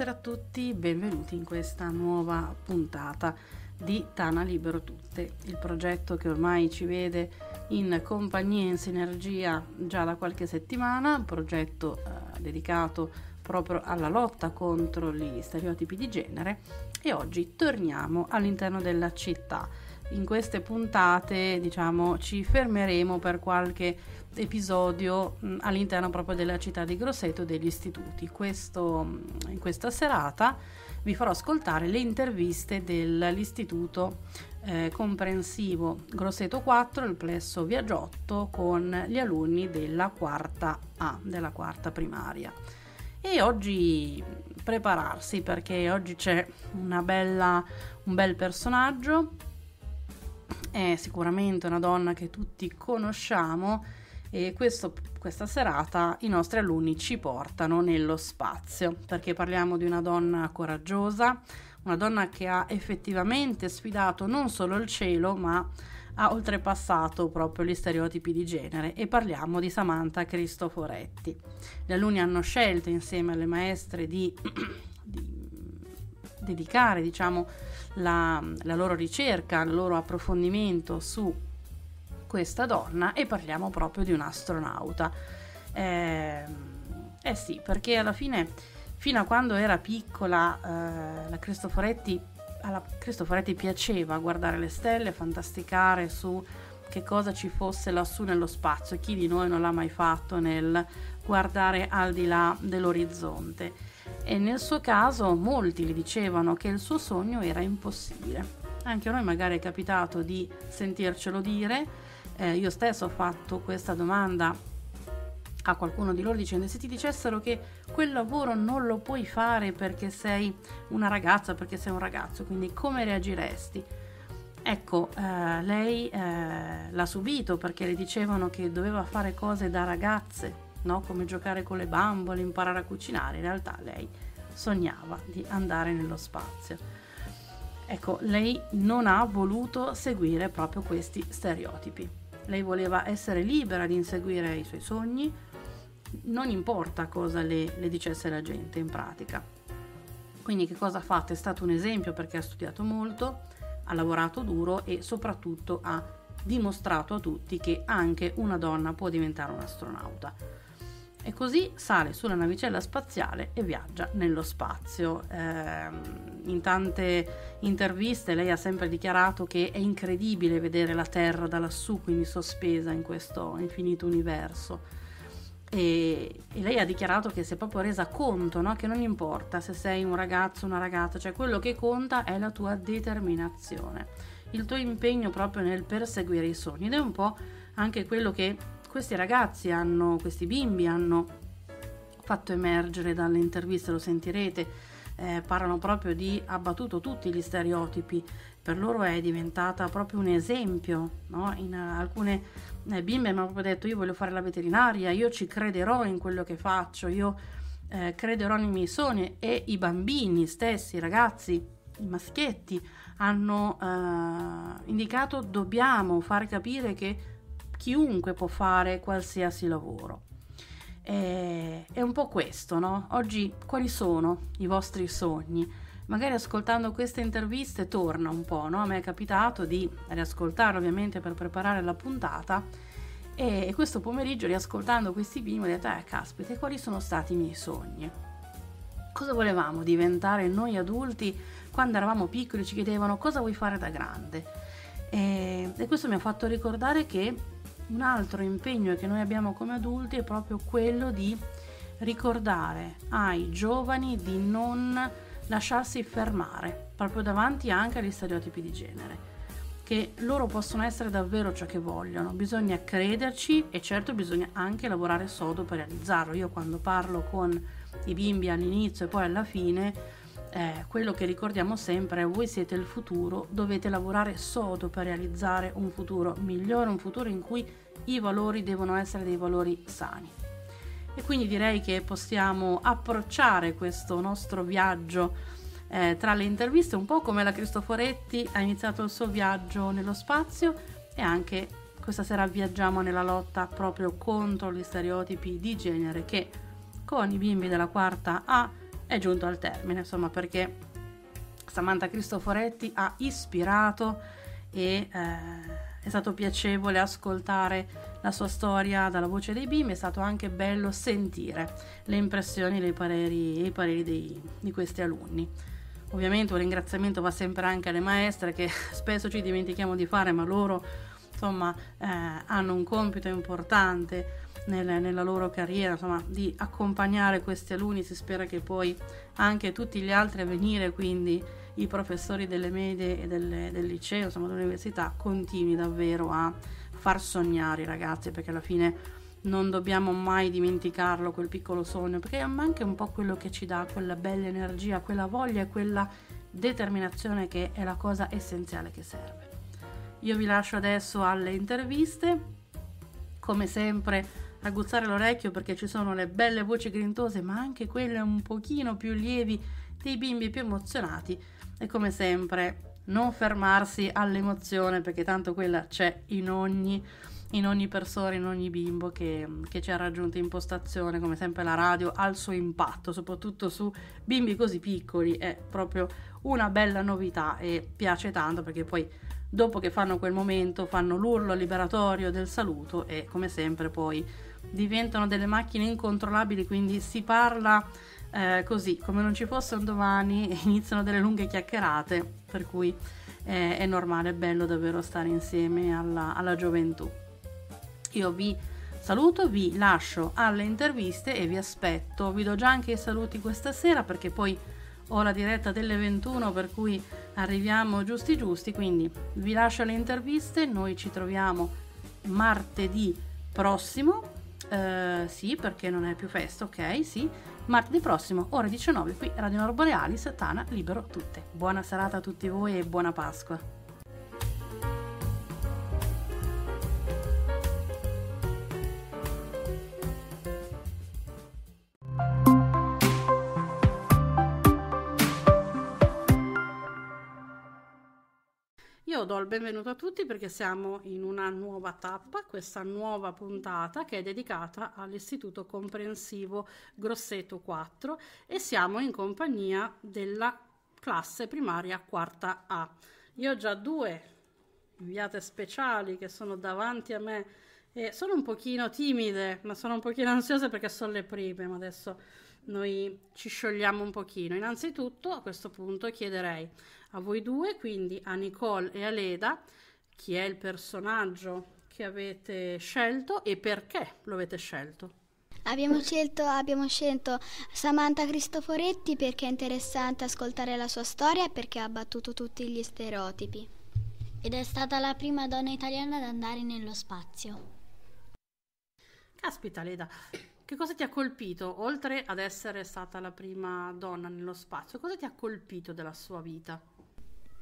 Buonasera a tutti, benvenuti in questa nuova puntata di Tana Libero Tutte, il progetto che ormai ci vede in compagnia e in sinergia già da qualche settimana, un progetto eh, dedicato proprio alla lotta contro gli stereotipi di genere e oggi torniamo all'interno della città in queste puntate diciamo ci fermeremo per qualche episodio mh, all'interno proprio della città di Grosseto e degli istituti. Questo, in questa serata vi farò ascoltare le interviste dell'istituto eh, comprensivo Grosseto 4, il plesso Viaggiotto, con gli alunni della quarta A, della quarta primaria. E oggi prepararsi perché oggi c'è bella, un bel personaggio è sicuramente una donna che tutti conosciamo e questo, questa serata i nostri alunni ci portano nello spazio perché parliamo di una donna coraggiosa, una donna che ha effettivamente sfidato non solo il cielo ma ha oltrepassato proprio gli stereotipi di genere e parliamo di Samantha Cristoforetti. Gli alunni hanno scelto insieme alle maestre di, di dedicare diciamo, la, la loro ricerca, il loro approfondimento su questa donna e parliamo proprio di un astronauta. Eh, eh sì, perché alla fine, fino a quando era piccola, eh, la Cristoforetti, alla Cristoforetti piaceva guardare le stelle, fantasticare su che cosa ci fosse lassù nello spazio. Chi di noi non l'ha mai fatto nel guardare al di là dell'orizzonte? e nel suo caso molti le dicevano che il suo sogno era impossibile. Anche a noi magari è capitato di sentircelo dire, eh, io stesso ho fatto questa domanda a qualcuno di loro dicendo se ti dicessero che quel lavoro non lo puoi fare perché sei una ragazza, perché sei un ragazzo, quindi come reagiresti? Ecco, eh, lei eh, l'ha subito perché le dicevano che doveva fare cose da ragazze no? come giocare con le bambole, imparare a cucinare, in realtà lei sognava di andare nello spazio. Ecco, lei non ha voluto seguire proprio questi stereotipi. Lei voleva essere libera di inseguire i suoi sogni, non importa cosa le, le dicesse la gente in pratica. Quindi che cosa ha fatto? È stato un esempio perché ha studiato molto, ha lavorato duro e soprattutto ha dimostrato a tutti che anche una donna può diventare un astronauta e così sale sulla navicella spaziale e viaggia nello spazio. Eh, in tante interviste lei ha sempre dichiarato che è incredibile vedere la Terra da lassù, quindi sospesa in questo infinito universo. E, e, lei ha dichiarato che si è proprio resa conto no? che non importa se sei un ragazzo o una ragazza, cioè quello che conta è la tua determinazione, il tuo impegno proprio nel perseguire i sogni ed è un po' anche quello che questi ragazzi hanno, questi bimbi hanno fatto emergere dalle interviste, lo sentirete, eh, parlano proprio di abbattuto tutti gli stereotipi, per loro è diventata proprio un esempio, no? in eh, alcune eh, bimbe mi hanno proprio detto io voglio fare la veterinaria, io ci crederò in quello che faccio, io eh, crederò nei miei sogni e i bambini stessi, i ragazzi, i maschietti hanno eh, indicato dobbiamo far capire che chiunque può fare qualsiasi lavoro. E, è un po' questo, no? Oggi quali sono i vostri sogni? Magari ascoltando queste interviste torna un po', no? A me è capitato di riascoltare ovviamente per preparare la puntata e questo pomeriggio riascoltando questi bimbi ho detto, eh caspita, quali sono stati i miei sogni? Cosa volevamo diventare noi adulti quando eravamo piccoli ci chiedevano cosa vuoi fare da grande? E, e questo mi ha fatto ricordare che un altro impegno che noi abbiamo come adulti è proprio quello di ricordare ai giovani di non lasciarsi fermare proprio davanti anche agli stereotipi di genere che loro possono essere davvero ciò che vogliono, bisogna crederci e certo bisogna anche lavorare sodo per realizzarlo. Io quando parlo con i bimbi all'inizio e poi alla fine eh, quello che ricordiamo sempre è voi siete il futuro, dovete lavorare sodo per realizzare un futuro migliore, un futuro in cui i valori devono essere dei valori sani. E quindi direi che possiamo approcciare questo nostro viaggio eh, tra le interviste, un po' come la Cristoforetti ha iniziato il suo viaggio nello spazio e anche questa sera viaggiamo nella lotta proprio contro gli stereotipi di genere che con i bimbi della quarta A è giunto al termine, insomma, perché Samantha Cristoforetti ha ispirato e eh, è stato piacevole ascoltare la sua storia dalla voce dei bimbi, è stato anche bello sentire le impressioni e pareri, i pareri dei, di questi alunni. Ovviamente un ringraziamento va sempre anche alle maestre che spesso ci dimentichiamo di fare, ma loro insomma, eh, hanno un compito importante nel, nella loro carriera, insomma, di accompagnare questi alunni, si spera che poi anche tutti gli altri a venire, quindi i professori delle medie e delle, del liceo, insomma, dell'università, continui davvero a far sognare i ragazzi, perché alla fine non dobbiamo mai dimenticarlo quel piccolo sogno, perché è anche un po' quello che ci dà quella bella energia, quella voglia e quella determinazione che è la cosa essenziale che serve. Io vi lascio adesso alle interviste, come sempre aguzzare l'orecchio perché ci sono le belle voci grintose ma anche quelle un pochino più lievi dei bimbi più emozionati e come sempre non fermarsi all'emozione perché tanto quella c'è in ogni, in ogni persona, in ogni bimbo che, che ci ha raggiunto in postazione, come sempre la radio ha il suo impatto, soprattutto su bimbi così piccoli, è proprio una bella novità e piace tanto perché poi Dopo che fanno quel momento, fanno l'urlo liberatorio del saluto e come sempre poi diventano delle macchine incontrollabili, quindi si parla eh, così, come non ci fosse un domani, iniziano delle lunghe chiacchierate, per cui eh, è normale, è bello davvero stare insieme alla, alla gioventù. Io vi saluto, vi lascio alle interviste e vi aspetto. Vi do già anche i saluti questa sera perché poi ho la diretta delle 21, per cui arriviamo giusti giusti, quindi vi lascio le interviste, noi ci troviamo martedì prossimo, eh, sì perché non è più festa, ok, sì, martedì prossimo ore 19 qui Radio Nord Borealis, Tana libero tutte. Buona serata a tutti voi e buona Pasqua. Io do il benvenuto a tutti perché siamo in una nuova tappa, questa nuova puntata che è dedicata all'Istituto Comprensivo Grosseto 4 e siamo in compagnia della classe primaria quarta A. Io ho già due inviate speciali che sono davanti a me e sono un pochino timide, ma sono un pochino ansiose perché sono le prime, ma adesso noi ci sciogliamo un pochino. Innanzitutto a questo punto chiederei a voi due, quindi a Nicole e a Leda, chi è il personaggio che avete scelto e perché lo avete scelto. Abbiamo scelto, abbiamo scelto, Samantha Cristoforetti perché è interessante ascoltare la sua storia e perché ha battuto tutti gli stereotipi. Ed è stata la prima donna italiana ad andare nello spazio. Caspita, Leda, che cosa ti ha colpito, oltre ad essere stata la prima donna nello spazio, cosa ti ha colpito della sua vita?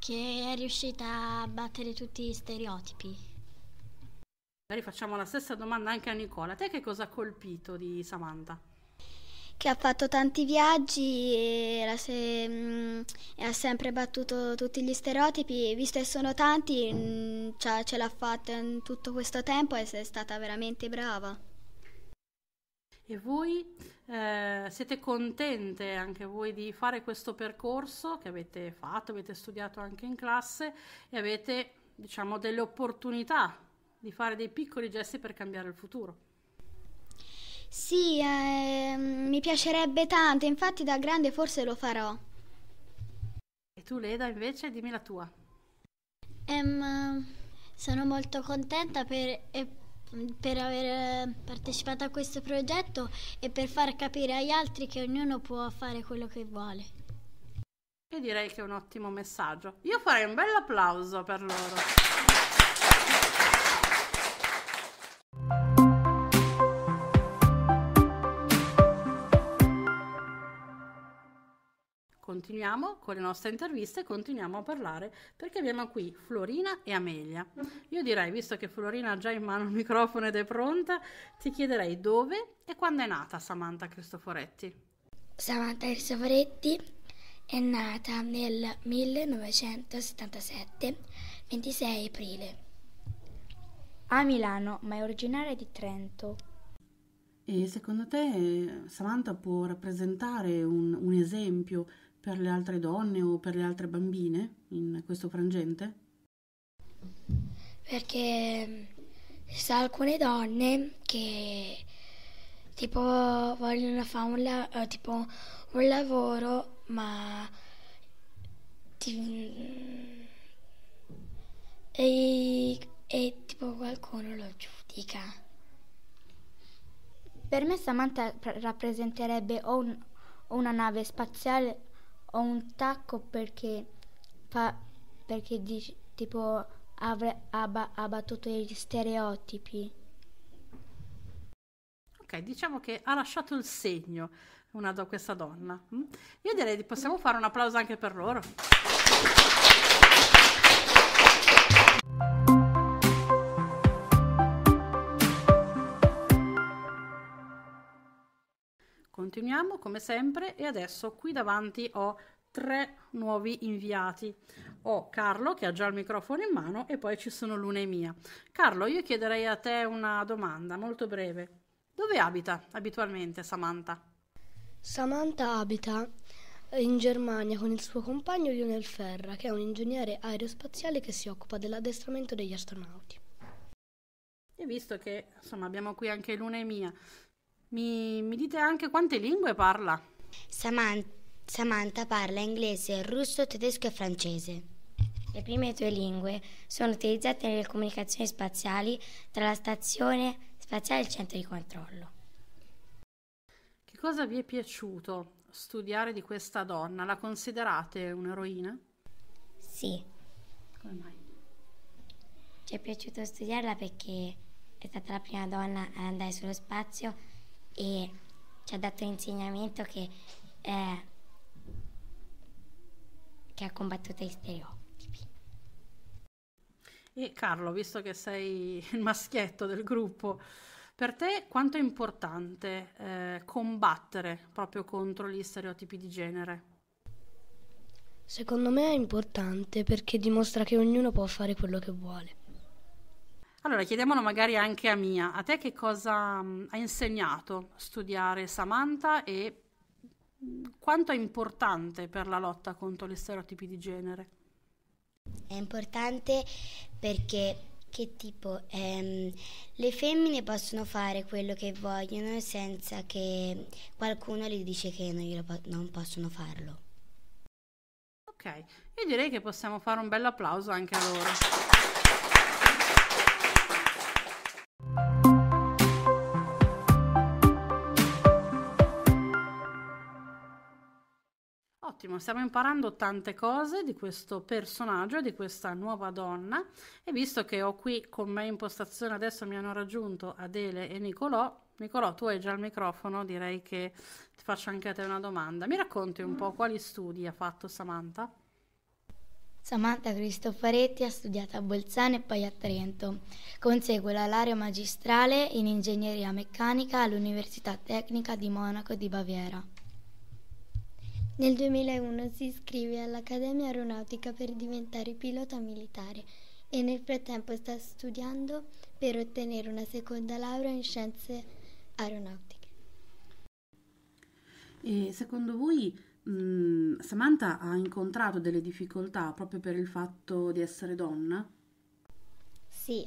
Che è riuscita a battere tutti gli stereotipi. Magari facciamo la stessa domanda anche a Nicola. A te che cosa ha colpito di Samantha? Che ha fatto tanti viaggi e, se... Mm, e ha sempre battuto tutti gli stereotipi, visto che sono tanti, mm, cioè, ce l'ha fatta in tutto questo tempo e è stata veramente brava. E voi eh, siete contente anche voi di fare questo percorso che avete fatto, avete studiato anche in classe e avete diciamo delle opportunità di fare dei piccoli gesti per cambiare il futuro. Sì, eh, mi piacerebbe tanto, infatti da grande forse lo farò. E tu Leda invece dimmi la tua. Um, sono molto contenta per, e per aver partecipato a questo progetto e per far capire agli altri che ognuno può fare quello che vuole. E direi che è un ottimo messaggio. Io farei un bel applauso per loro. continuiamo con le nostre interviste, continuiamo a parlare perché abbiamo qui Florina e Amelia. Io direi, visto che Florina ha già in mano il microfono ed è pronta, ti chiederei dove e quando è nata Samantha Cristoforetti. Samantha Cristoforetti è nata nel 1977, 26 aprile. A Milano, ma è originaria di Trento. E secondo te eh, Samantha può rappresentare un, un esempio per le altre donne o per le altre bambine in questo frangente? Perché mm, sa alcune donne che tipo vogliono fare un, la- eh, tipo, un lavoro ma ti- mm, e, e tipo qualcuno lo giudica. Per me Samantha rappresenterebbe o, un, o una nave spaziale ho un tacco perché fa perché dice, tipo avre, abba, ha battuto gli stereotipi. Ok, diciamo che ha lasciato il segno una, questa donna. Io direi che possiamo fare un applauso anche per loro. continuiamo come sempre e adesso qui davanti ho tre nuovi inviati. Ho Carlo che ha già il microfono in mano e poi ci sono Luna e Mia. Carlo, io chiederei a te una domanda molto breve. Dove abita abitualmente Samantha? Samantha abita in Germania con il suo compagno Lionel Ferra, che è un ingegnere aerospaziale che si occupa dell'addestramento degli astronauti. E visto che insomma abbiamo qui anche Luna e Mia, mi, mi dite anche quante lingue parla? Samantha, Samantha parla inglese, russo, tedesco e francese. Le prime due lingue sono utilizzate nelle comunicazioni spaziali tra la stazione spaziale e il centro di controllo. Che cosa vi è piaciuto studiare di questa donna? La considerate un'eroina? Sì. Come mai? Ci è piaciuto studiarla perché è stata la prima donna ad andare sullo spazio e ci ha dato l'insegnamento che, eh, che ha combattuto i stereotipi. E Carlo, visto che sei il maschietto del gruppo, per te quanto è importante eh, combattere proprio contro gli stereotipi di genere? Secondo me è importante perché dimostra che ognuno può fare quello che vuole. Allora, chiediamolo magari anche a Mia, a te che cosa mm, ha insegnato studiare Samantha e mm, quanto è importante per la lotta contro gli stereotipi di genere? È importante perché che tipo ehm, le femmine possono fare quello che vogliono senza che qualcuno gli dice che non, po non possono farlo. Ok, io direi che possiamo fare un bel applauso anche a loro. ottimo, stiamo imparando tante cose di questo personaggio, di questa nuova donna e visto che ho qui con me in postazione adesso mi hanno raggiunto Adele e Nicolò, Nicolò tu hai già il microfono, direi che ti faccio anche a te una domanda. Mi racconti un po' quali studi ha fatto Samantha? Samantha Cristoforetti ha studiato a Bolzano e poi a Trento. Consegue la laurea magistrale in ingegneria meccanica all'Università Tecnica di Monaco di Baviera. Nel 2001 si iscrive all'Accademia Aeronautica per diventare pilota militare e nel frattempo sta studiando per ottenere una seconda laurea in scienze aeronautiche. E secondo voi mh, mm, Samantha ha incontrato delle difficoltà proprio per il fatto di essere donna? Sì,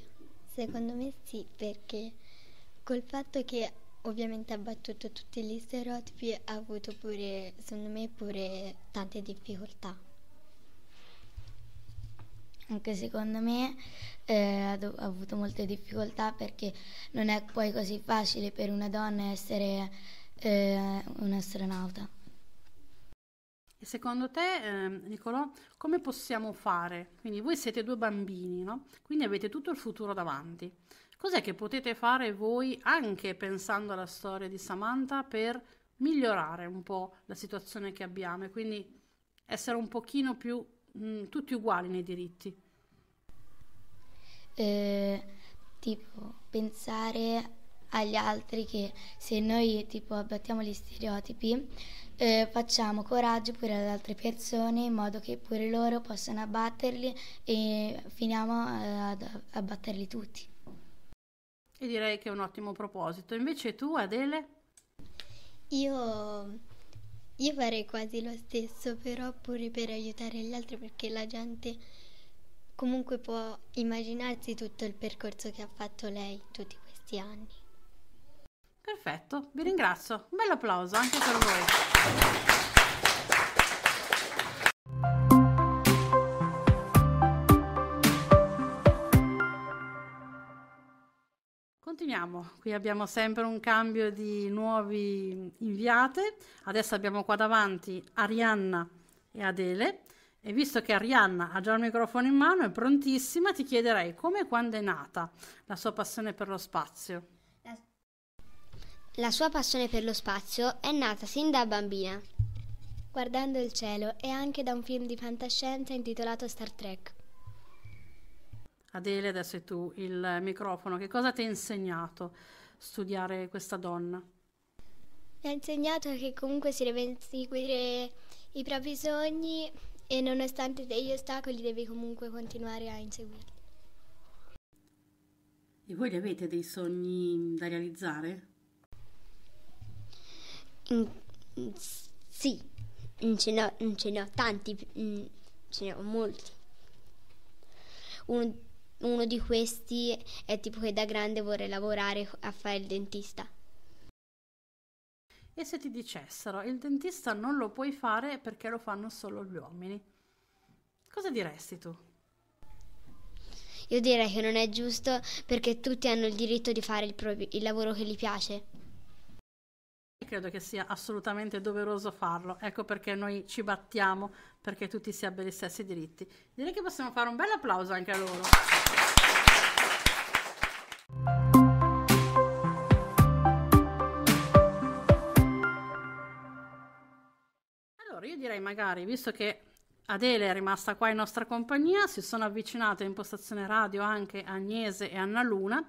secondo me sì, perché col fatto che ovviamente ha battuto tutti gli stereotipi e ha avuto pure, secondo me, pure tante difficoltà. Anche secondo me eh, ha, ha avuto molte difficoltà perché non è poi così facile per una donna essere eh, un astronauta. E secondo te, eh, Nicolò, come possiamo fare? Quindi voi siete due bambini, no? Quindi avete tutto il futuro davanti. Cos'è che potete fare voi anche pensando alla storia di Samantha per migliorare un po' la situazione che abbiamo e quindi essere un pochino più mh, mm, tutti uguali nei diritti? Eh, tipo, pensare agli altri che se noi tipo abbattiamo gli stereotipi eh, facciamo coraggio pure ad altre persone in modo che pure loro possano abbatterli e finiamo eh, ad abbatterli tutti. E direi che è un ottimo proposito. Invece tu, Adele? Io, io farei quasi lo stesso, però pure per aiutare gli altri perché la gente comunque può immaginarsi tutto il percorso che ha fatto lei tutti questi anni. Perfetto, vi ringrazio. Un bel applauso anche per voi. continuiamo, qui abbiamo sempre un cambio di nuovi inviate, adesso abbiamo qua davanti Arianna e Adele e visto che Arianna ha già il microfono in mano, è prontissima, ti chiederei come e quando è nata la sua passione per lo spazio. La sua passione per lo spazio è nata sin da bambina. Guardando il cielo e anche da un film di fantascienza intitolato Star Trek. Adele, adesso è tu il microfono. Che cosa ti ha insegnato studiare questa donna? Mi ha insegnato che comunque si deve seguire i propri sogni e nonostante degli ostacoli devi comunque continuare a inseguirli. E voi li avete dei sogni da realizzare? Mm, mm sì, mm, ce ne ho, mm, ce ne ho tanti, ce ne ho molti. Un, uno di questi è tipo che da grande vorrei lavorare a fare il dentista. E se ti dicessero il dentista non lo puoi fare perché lo fanno solo gli uomini, cosa diresti tu? Io direi che non è giusto perché tutti hanno il diritto di fare il, proprio, il lavoro che gli piace credo che sia assolutamente doveroso farlo. Ecco perché noi ci battiamo perché tutti si abbiano gli stessi diritti. Direi che possiamo fare un bel applauso anche a loro. Allora, io direi magari, visto che Adele è rimasta qua in nostra compagnia, si sono avvicinate in postazione radio anche Agnese e Anna Luna.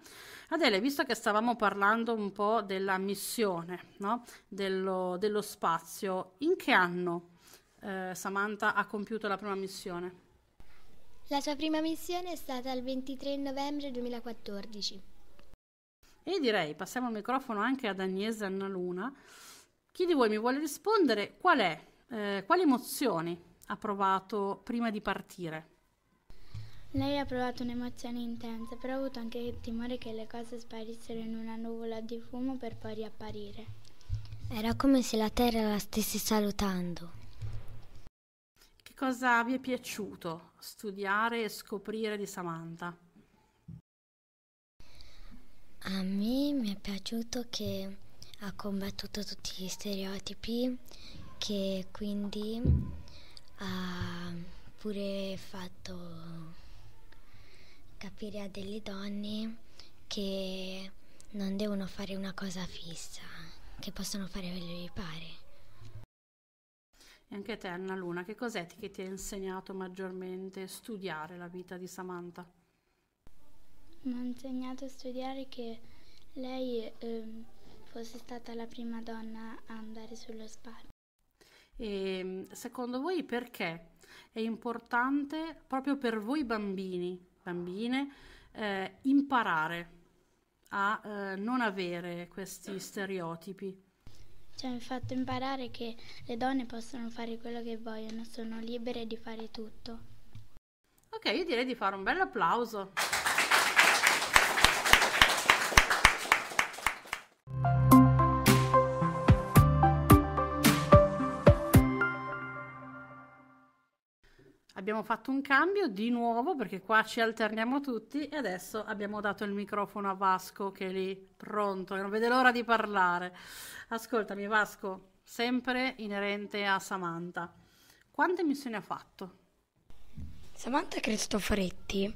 Adele, visto che stavamo parlando un po' della missione, no? dello, dello, spazio, in che anno eh, Samantha ha compiuto la prima missione? La sua prima missione è stata il 23 novembre 2014. E direi, passiamo il microfono anche ad Agnese e Anna Luna. Chi di voi mi vuole rispondere? Qual è? Eh, quali emozioni ha provato prima di partire? Lei ha provato un'emozione intensa, però ha avuto anche il timore che le cose sparissero in una nuvola di fumo per poi riapparire. Era come se la terra la stesse salutando. Che cosa vi è piaciuto studiare e scoprire di Samantha? A me mi è piaciuto che ha combattuto tutti gli stereotipi, che quindi ha pure fatto capire a delle donne che non devono fare una cosa fissa, che possono fare quello che pare. E anche te, Anna Luna, che cos'è che ti ha insegnato maggiormente studiare la vita di Samantha? Mi ha insegnato a studiare che lei eh, fosse stata la prima donna a andare sullo spazio e ehm, secondo voi perché è importante proprio per voi bambini, bambine, eh, imparare a eh, non avere questi stereotipi? Cioè, mi ha fatto imparare che le donne possono fare quello che vogliono, sono libere di fare tutto. Ok, io direi di fare un bel applauso. abbiamo fatto un cambio di nuovo perché qua ci alterniamo tutti e adesso abbiamo dato il microfono a Vasco che è lì pronto, e non vede l'ora di parlare. Ascoltami Vasco, sempre inerente a Samantha, quante missioni ha fatto? Samantha Cristoforetti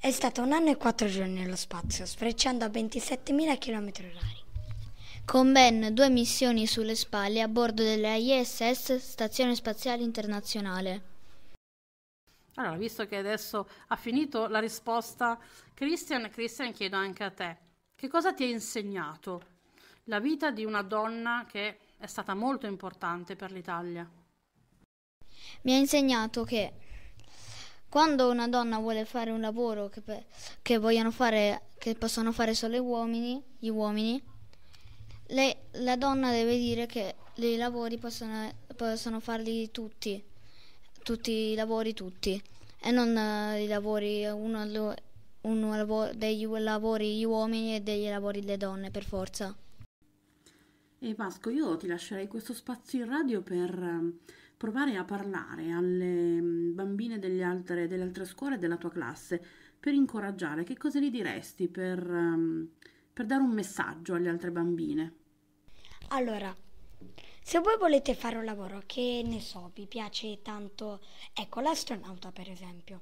è stata un anno e quattro giorni nello spazio, sfrecciando a 27.000 km orari con ben due missioni sulle spalle a bordo della ISS Stazione Spaziale Internazionale. Allora, visto che adesso ha finito la risposta, Christian, Christian chiedo anche a te, che cosa ti ha insegnato la vita di una donna che è stata molto importante per l'Italia? Mi ha insegnato che quando una donna vuole fare un lavoro che, che, fare, che possono fare solo gli uomini, gli uomini le, la donna deve dire che i lavori possono, possono farli tutti tutti i lavori tutti e non eh, i lavori uno, uno lavo, dei lavori gli uomini e dei lavori le donne per forza. E Pasco, io ti lascerei questo spazio in radio per ehm, provare a parlare alle mm, bambine delle altre, delle altre scuole della tua classe, per incoraggiare. Che cosa gli diresti per, ehm, per dare un messaggio alle altre bambine? Allora, se voi volete fare un lavoro che ne so, vi piace tanto, ecco l'astronauta per esempio.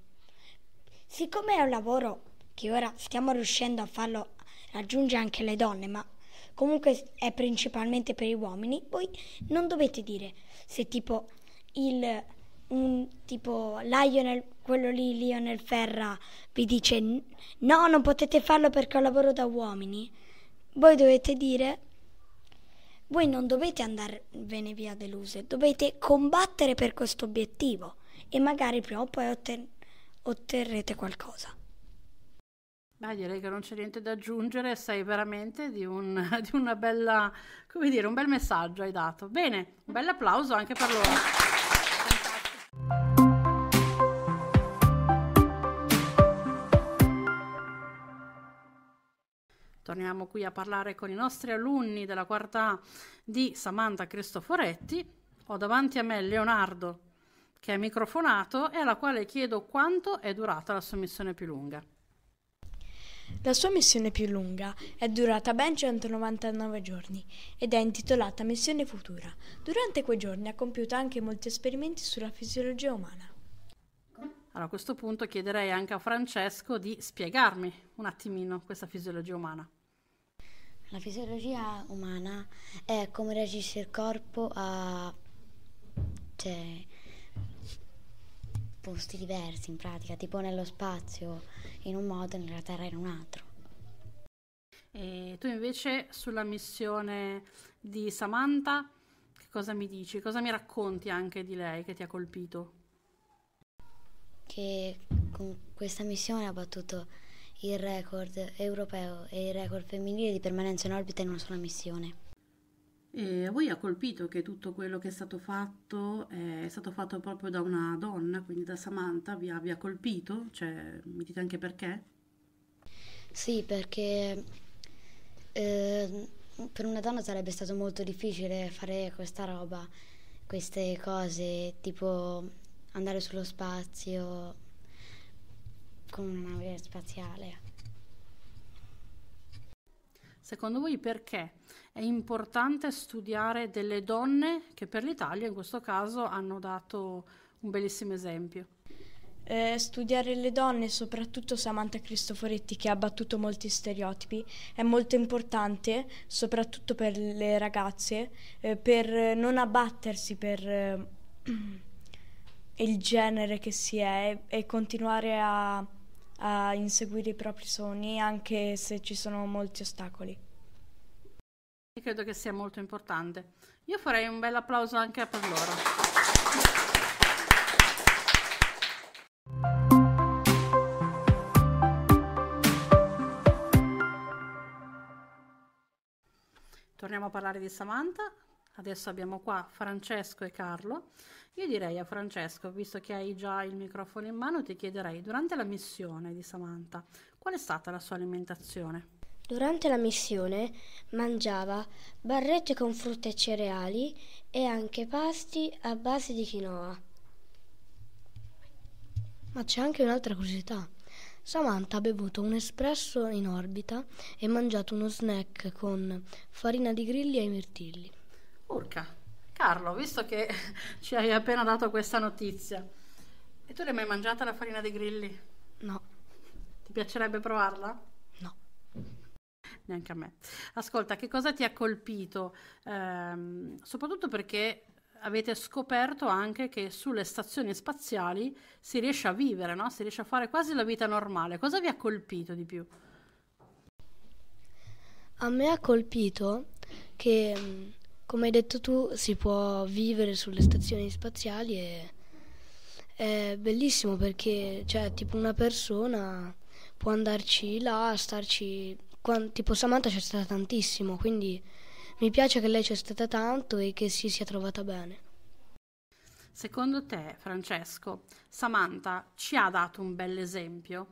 Siccome è un lavoro che ora stiamo riuscendo a farlo raggiungere anche le donne, ma comunque è principalmente per gli uomini, voi non dovete dire se tipo il un tipo Lionel, quello lì Lionel Ferra vi dice "No, non potete farlo perché è un lavoro da uomini". Voi dovete dire voi non dovete andarvene via deluse, dovete combattere per questo obiettivo e magari prima o poi otten otterrete qualcosa. Ma direi che non c'è niente da aggiungere, sei veramente di, un, di una bella, come dire, un bel messaggio hai dato. Bene, un bel applauso anche per loro. Torniamo qui a parlare con i nostri alunni della quarta A di Samantha Cristoforetti. Ho davanti a me Leonardo che è microfonato e alla quale chiedo quanto è durata la sua missione più lunga. La sua missione più lunga è durata ben 199 giorni ed è intitolata Missione Futura. Durante quei giorni ha compiuto anche molti esperimenti sulla fisiologia umana. Allora, a questo punto chiederei anche a Francesco di spiegarmi un attimino questa fisiologia umana. La fisiologia umana è come reagisce il corpo a cioè, posti diversi in pratica, tipo nello spazio in un modo e nella Terra in un altro. E tu invece sulla missione di Samantha, che cosa mi dici? Cosa mi racconti anche di lei che ti ha colpito? Che con questa missione ha battuto il record europeo e il record femminile di permanenza in orbita in una sola missione. E a voi ha colpito che tutto quello che è stato fatto è stato fatto proprio da una donna, quindi da Samantha, vi abbia colpito? Cioè, mi dite anche perché? Sì, perché eh, per una donna sarebbe stato molto difficile fare questa roba, queste cose, tipo andare sullo spazio, con una nave spaziale. Secondo voi perché è importante studiare delle donne che per l'Italia in questo caso hanno dato un bellissimo esempio? Eh, studiare le donne, soprattutto Samantha Cristoforetti che ha battuto molti stereotipi, è molto importante, soprattutto per le ragazze, eh, per non abbattersi per eh, il genere che si è e, e continuare a a inseguire i propri sogni anche se ci sono molti ostacoli. Credo che sia molto importante. Io farei un bel applauso anche per loro. torniamo a parlare di Samantha. Adesso abbiamo qua Francesco e Carlo io direi a Francesco, visto che hai già il microfono in mano, ti chiederei, durante la missione di Samantha, qual è stata la sua alimentazione? Durante la missione mangiava barrette con frutta e cereali e anche pasti a base di quinoa. Ma c'è anche un'altra curiosità. Samantha ha bevuto un espresso in orbita e mangiato uno snack con farina di grilli e mirtilli. Urca, Carlo, visto che ci hai appena dato questa notizia, e tu l'hai mai mangiata la farina dei grilli? No. Ti piacerebbe provarla? No. Neanche a me. Ascolta, che cosa ti ha colpito? Ehm, soprattutto perché avete scoperto anche che sulle stazioni spaziali si riesce a vivere, no? si riesce a fare quasi la vita normale. Cosa vi ha colpito di più? A me ha colpito che mm, come hai detto tu, si può vivere sulle stazioni spaziali e è bellissimo perché, cioè, tipo una persona può andarci là, starci... Quando, tipo Samantha c'è stata tantissimo, quindi mi piace che lei c'è stata tanto e che si sia trovata bene. Secondo te, Francesco, Samantha ci ha dato un bell'esempio?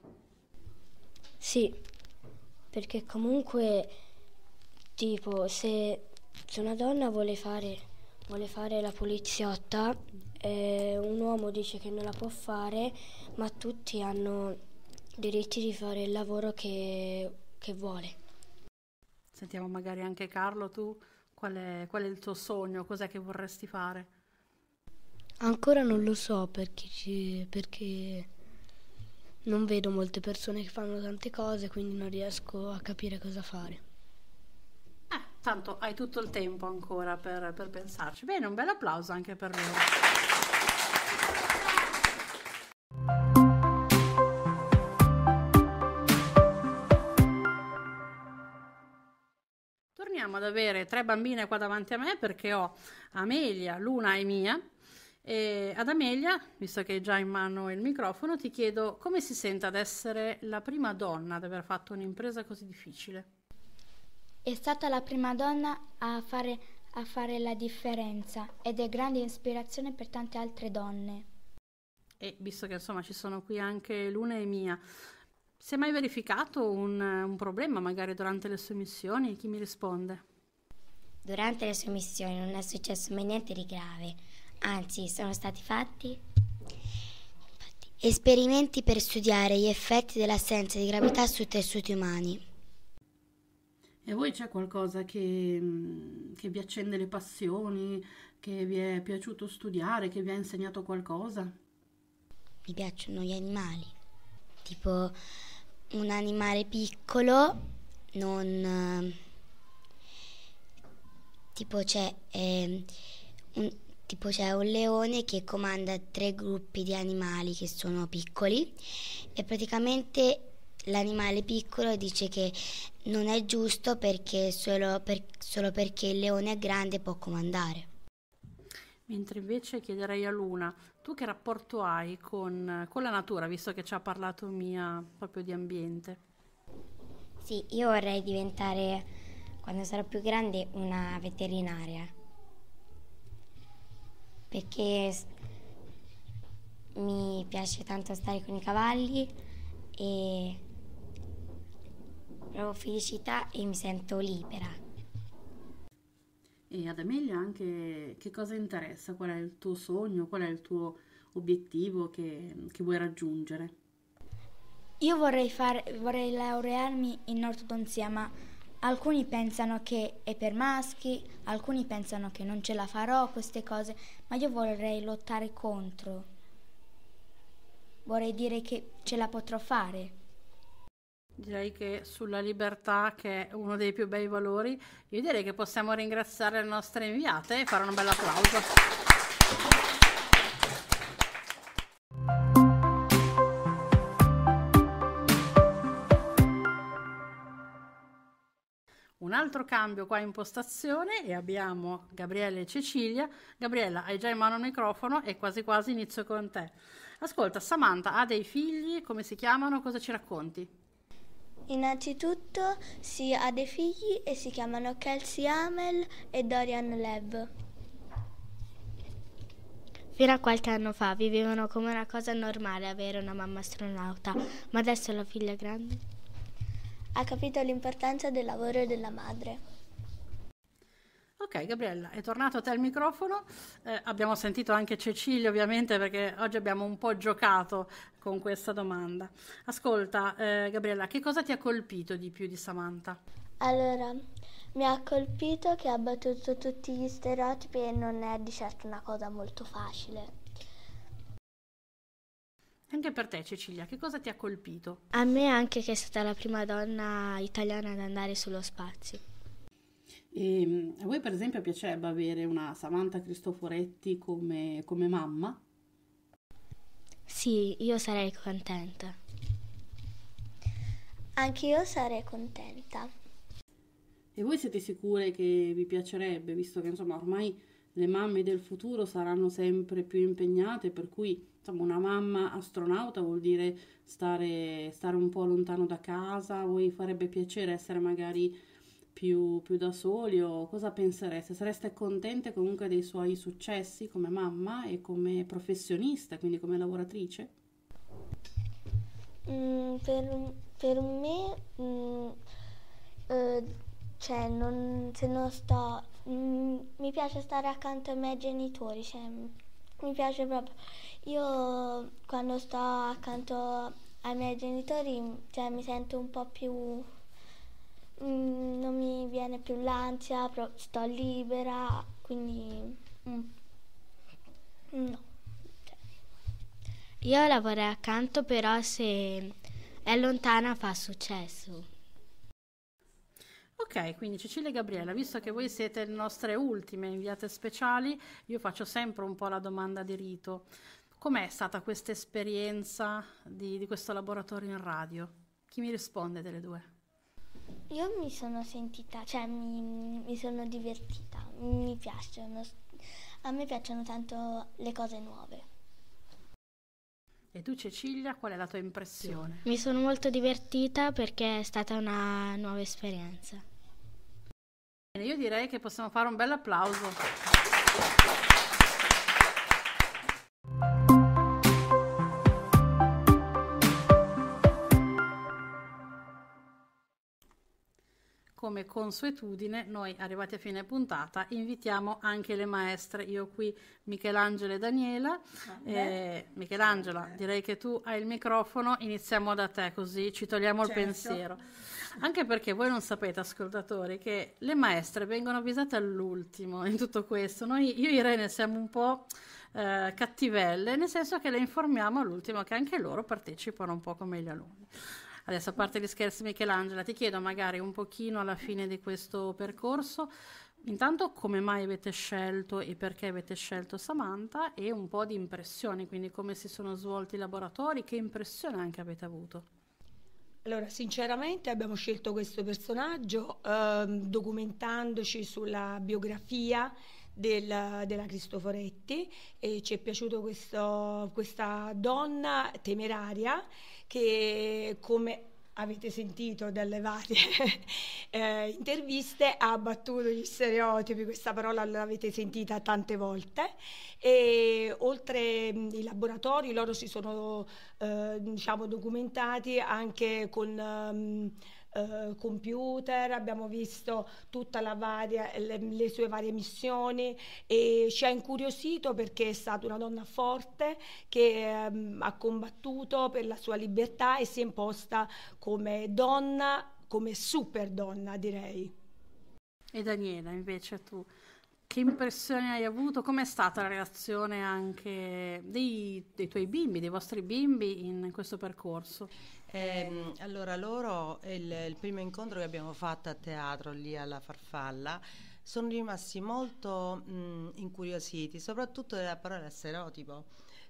Sì, perché comunque, tipo, se se una donna vuole fare, vuole fare la poliziotta, eh, un uomo dice che non la può fare, ma tutti hanno diritti di fare il lavoro che, che vuole. Sentiamo magari anche Carlo, tu qual è, qual è il tuo sogno, cos'è che vorresti fare? Ancora non lo so perché, ci, perché, non vedo molte persone che fanno tante cose, quindi non riesco a capire cosa fare. Tanto hai tutto il tempo ancora per, per pensarci. Bene, un bel applauso anche per loro. ad avere tre bambine qua davanti a me perché ho Amelia, Luna e Mia. E ad Amelia, visto che hai già in mano il microfono, ti chiedo come si sente ad essere la prima donna ad aver fatto un'impresa così difficile. È stata la prima donna a fare, a fare la differenza ed è grande ispirazione per tante altre donne. E visto che insomma ci sono qui anche Luna e Mia, si è mai verificato un, un problema magari durante le sue missioni? Chi mi risponde? Durante le sue missioni non è successo mai niente di grave, anzi sono stati fatti esperimenti per studiare gli effetti dell'assenza di gravità sui tessuti umani. E voi c'è qualcosa che, che vi accende le passioni, che vi è piaciuto studiare, che vi ha insegnato qualcosa? Mi piacciono gli animali, tipo un animale piccolo non tipo c'è eh, un, tipo c'è un leone che comanda tre gruppi di animali che sono piccoli e praticamente l'animale piccolo dice che non è giusto perché solo, per, solo perché il leone è grande può comandare. Mentre invece chiederei a Luna, tu che rapporto hai con, con, la natura, visto che ci ha parlato Mia proprio di ambiente? Sì, io vorrei diventare, quando sarò più grande, una veterinaria. Perché mi piace tanto stare con i cavalli e loro felicità e mi sento libera. E ad Amelia anche che cosa interessa? Qual è il tuo sogno? Qual è il tuo obiettivo che, che vuoi raggiungere? Io vorrei, fare, vorrei laurearmi in ortodonzia, ma alcuni pensano che è per maschi, alcuni pensano che non ce la farò, queste cose, ma io vorrei lottare contro. Vorrei dire che ce la potrò fare. Direi che sulla libertà, che è uno dei più bei valori, io direi che possiamo ringraziare le nostre inviate e fare un bel applauso. un altro cambio qua in postazione e abbiamo Gabriele e Cecilia. Gabriella, hai già in mano il microfono e quasi quasi inizio con te. Ascolta, Samantha ha dei figli, come si chiamano, cosa ci racconti? Innanzitutto si ha dei figli e si chiamano Kelsey Amel e Dorian Lev. Fino a qualche anno fa vivevano come una cosa normale avere una mamma astronauta, ma adesso la figlia grande ha capito l'importanza del lavoro della madre. Ok Gabriella, è tornato a te il microfono, eh, abbiamo sentito anche Cecilia ovviamente perché oggi abbiamo un po' giocato con questa domanda. Ascolta eh, Gabriella, che cosa ti ha colpito di più di Samantha? Allora, mi ha colpito che ha battuto tutti gli stereotipi e non è di certo una cosa molto facile. Anche per te Cecilia, che cosa ti ha colpito? A me anche che è stata la prima donna italiana ad andare sullo spazio. E ehm, a voi per esempio piacerebbe avere una Samantha Cristoforetti come, come mamma? Sì, io sarei contenta. Anche io sarei contenta. E voi siete sicure che vi piacerebbe, visto che insomma ormai le mamme del futuro saranno sempre più impegnate, per cui insomma una mamma astronauta vuol dire stare, stare un po' lontano da casa, a voi farebbe piacere essere magari più, più, da soli o cosa pensereste? Sareste contente comunque dei suoi successi come mamma e come professionista, quindi come lavoratrice? Mm, per, per, me, mm, eh, cioè, non, se non sto, mm, mi piace stare accanto ai miei genitori, cioè, mm, mi piace proprio. Io quando sto accanto ai miei genitori, mm, cioè, mi sento un po' più Mm, non mi viene più l'ansia, sto libera, quindi mm, mm no. Io lavorerei accanto, però se è lontana fa successo. Ok, quindi Cecilia e Gabriella, visto che voi siete le nostre ultime inviate speciali, io faccio sempre un po' la domanda di rito. Com'è stata questa esperienza di, di questo laboratorio in radio? Chi mi risponde delle due? Io mi sono sentita, cioè mi, mi sono divertita, mi piacciono, a me piacciono tanto le cose nuove. E tu Cecilia, qual è la tua impressione? Mi sono molto divertita perché è stata una nuova esperienza. Bene, io direi che possiamo fare un bel applauso. come consuetudine, noi arrivati a fine puntata invitiamo anche le maestre. Io qui Michelangelo e Daniela. Eh, Michelangela, direi che tu hai il microfono, iniziamo da te così ci togliamo certo. il pensiero. Anche perché voi non sapete, ascoltatori, che le maestre vengono avvisate all'ultimo in tutto questo. Noi, io e Irene siamo un po' eh, cattivelle, nel senso che le informiamo all'ultimo che anche loro partecipano un po' come gli alunni. Adesso, a parte gli scherzi, Michelangela, ti chiedo magari un pochino alla fine di questo percorso, intanto come mai avete scelto e perché avete scelto Samantha e un po' di impressioni, quindi come si sono svolti i laboratori, che impressione anche avete avuto? Allora, sinceramente abbiamo scelto questo personaggio eh, documentandoci sulla biografia del, della Cristoforetti e ci è piaciuta questa donna temeraria che come avete sentito dalle varie eh, interviste, ha abbattuto gli stereotipi, questa parola l'avete sentita tante volte e oltre mh, i laboratori loro si sono eh, diciamo, documentati anche con... Mh, eh, computer, abbiamo visto tutte le, le, sue varie missioni e ci ha incuriosito perché è stata una donna forte che ehm, ha combattuto per la sua libertà e si è imposta come donna, come super donna direi. E Daniela invece tu? Che impressione hai avuto? Com'è stata la reazione anche dei, dei, tuoi bimbi, dei vostri bimbi in questo percorso? Eh, allora, loro il, il, primo incontro che abbiamo fatto a teatro lì alla Farfalla sono rimasti molto mh, incuriositi, soprattutto della parola stereotipo.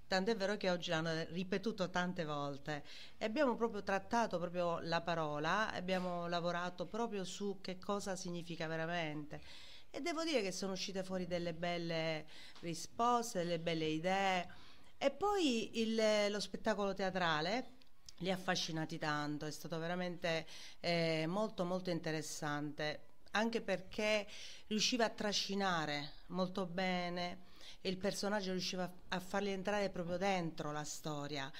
Tant'è vero che oggi l'hanno ripetuto tante volte e abbiamo proprio trattato proprio la parola, abbiamo lavorato proprio su che cosa significa veramente. E devo dire che sono uscite fuori delle belle risposte, delle belle idee. E poi il, lo spettacolo teatrale li ha affascinati tanto, è stato veramente eh, molto molto interessante, anche perché riusciva a trascinare molto bene il personaggio, riusciva a farli entrare proprio dentro la storia.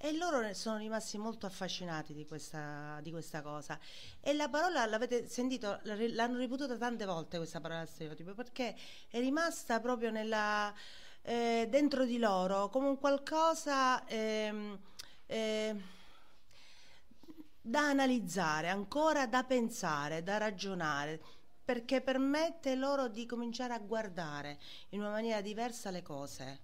E loro sono rimasti molto affascinati di questa, di questa cosa. E la parola, l'avete sentito, l'hanno ripetuta tante volte questa parola stereotipo, perché è rimasta proprio nella, eh, dentro di loro come un qualcosa... Ehm, eh, da analizzare, ancora da pensare, da ragionare, perché permette loro di cominciare a guardare in una maniera diversa le cose.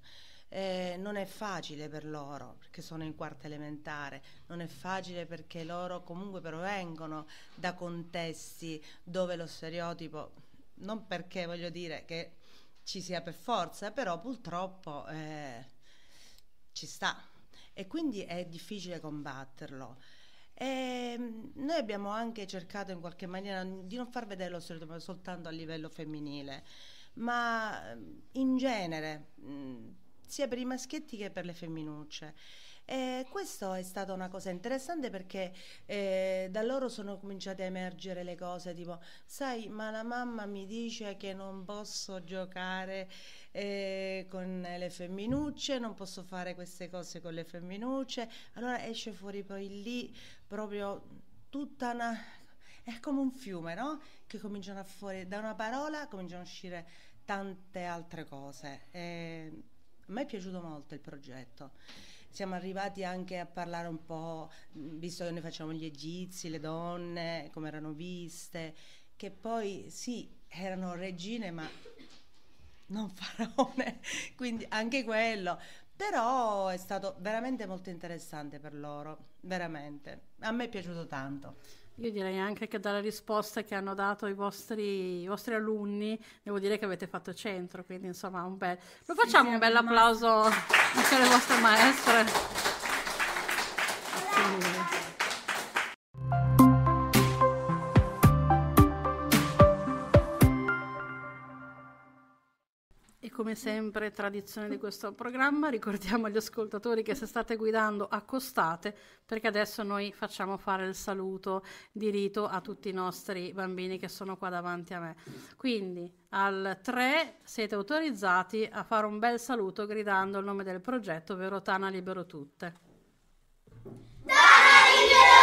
Eh, non è facile per loro perché sono in quarta elementare, non è facile perché loro comunque provengono da contesti dove lo stereotipo, non perché voglio dire che ci sia per forza, però purtroppo eh, ci sta e quindi è difficile combatterlo. E ehm, noi abbiamo anche cercato in qualche maniera di non far vedere lo stereotipo soltanto a livello femminile, ma ehm, in genere, sia per i maschietti che per le femminucce. E questo è stata una cosa interessante perché eh, da loro sono cominciate a emergere le cose tipo, sai, ma la mamma mi dice che non posso giocare eh, con le femminucce, non posso fare queste cose con le femminucce, allora esce fuori poi lì proprio tutta una... è come un fiume, no? Che cominciano a fuori, da una parola cominciano a uscire tante altre cose. E a me è piaciuto molto il progetto. Siamo arrivati anche a parlare un po', visto che noi facciamo gli egizi, le donne, come erano viste, che poi sì, erano regine, ma non faraone, quindi anche quello, però è stato veramente molto interessante per loro, veramente. A me è piaciuto tanto. Io direi anche che dalle risposte che hanno dato i vostri, i vostri, alunni, devo dire che avete fatto centro, quindi insomma un bel... Lo facciamo sì, un bel applauso anche alle vostre maestre. come sempre tradizione di questo programma, ricordiamo agli ascoltatori che se state guidando accostate perché adesso noi facciamo fare il saluto di rito a tutti i nostri bambini che sono qua davanti a me. Quindi al 3 siete autorizzati a fare un bel saluto gridando il nome del progetto, ovvero Tana Libero Tutte. Tana Libero!